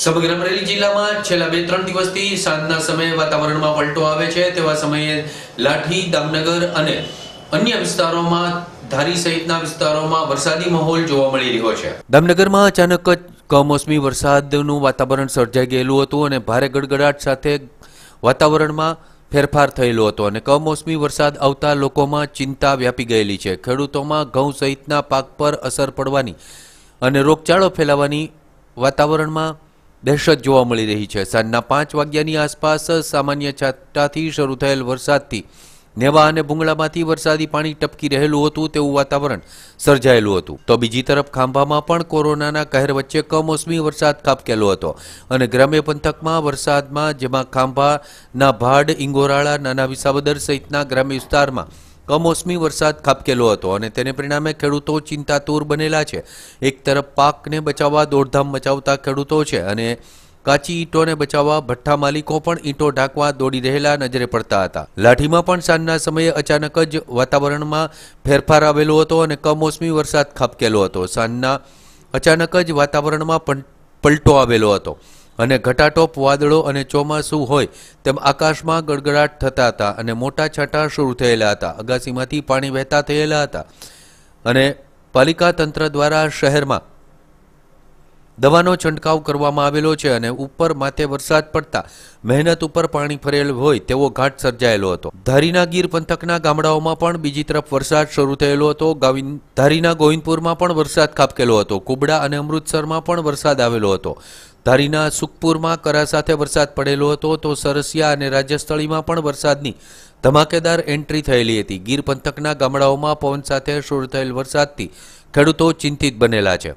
સમગ્ર અમરેલી જિલ્લામાં છેલ્લા બે ત્રણ દિવસથી સાંજના સમયે વાતાવરણમાં પલટો આવે છે તેવા સમયે લાઠી દામનગર અને અન્ય વિસ્તારોમાં ધારી સહિતના વિસ્તારોમાં વરસાદી માહોલ જોવા મળી રહ્યો છે દામનગરમાં અચાનક જ કમોસમી વરસાદનું વાતાવરણ સર્જાઈ ગયેલું હતું અને ભારે ગડગડાટ સાથે વાતાવરણમાં ફેરફાર થયેલો હતો અને કમોસમી વરસાદ આવતા લોકોમાં ચિંતા વ્યાપી ગયેલી છે ખેડૂતોમાં ઘઉં સહિતના પાક પર અસર પડવાની અને રોગચાળો ફેલાવાની વાતાવરણમાં દહેશત જોવા મળી રહી છે સાંજના પાંચ વાગ્યાની આસપાસ સામાન્ય છાંટાથી શરૂ થયેલ વરસાદથી નેવા અને ભૂંગળામાંથી વરસાદી પાણી ટપકી રહેલું હતું તેવું વાતાવરણ સર્જાયેલું હતું તો બીજી તરફ ખાંભામાં પણ કોરોનાના કહેર વચ્ચે કમોસમી વરસાદ ખાબકેલો હતો અને ગ્રામ્ય પંથકમાં વરસાદમાં જેમાં ખાંભાના ભાડ ઇંગોરાળા નાના વિસાવદર સહિતના ગ્રામ્ય વિસ્તારમાં કમોસમી વરસાદ ખાબકેલો હતો અને તેને પરિણામે ખેડૂતો ચિંતાતુર બનેલા છે એક તરફ પાકને બચાવવા દોડધામ મચાવતા ખેડૂતો છે અને કાચી ઈંટોને બચાવવા ભઠ્ઠા માલિકો પણ ઈંટો ઢાંકવા દોડી રહેલા નજરે પડતા હતા લાઠીમાં પણ સાંજના સમયે અચાનક જ વાતાવરણમાં ફેરફાર આવેલો હતો અને કમોસમી વરસાદ ખાબકેલો હતો સાંજના અચાનક જ વાતાવરણમાં પલટો આવેલો હતો અને ઘટાટોપ વાદળો અને ચોમાસું હોય તેમ આકાશમાં ગડગડાટ થતા હતા અને મોટા છાંટા શરૂ થયેલા હતા અગાસીમાંથી પાણી વહેતા થયેલા હતા અને પાલિકા તંત્ર દ્વારા શહેરમાં દવાનો છંટકાવ કરવામાં આવેલો છે અને ઉપર માથે વરસાદ પડતા મહેનત ઉપર પાણી ફરેલ હોય તેવો ઘાટ સર્જાયેલો હતો ધારીના ગીર પંથકના ગામડાઓમાં પણ બીજી તરફ વરસાદ શરૂ થયેલો હતો ધારીના ગોવિંદપુરમાં પણ વરસાદ ખાબકેલો હતો કુબડા અને અમૃતસરમાં પણ વરસાદ આવેલો હતો ધારીના સુખપુરમાં કરા સાથે વરસાદ પડેલો હતો તો સરસિયા અને રાજ્યસ્થળીમાં પણ વરસાદની ધમાકેદાર એન્ટ્રી થયેલી હતી ગીર પંથકના ગામડાઓમાં પવન સાથે શરૂ થયેલ વરસાદથી ખેડૂતો ચિંતિત બનેલા છે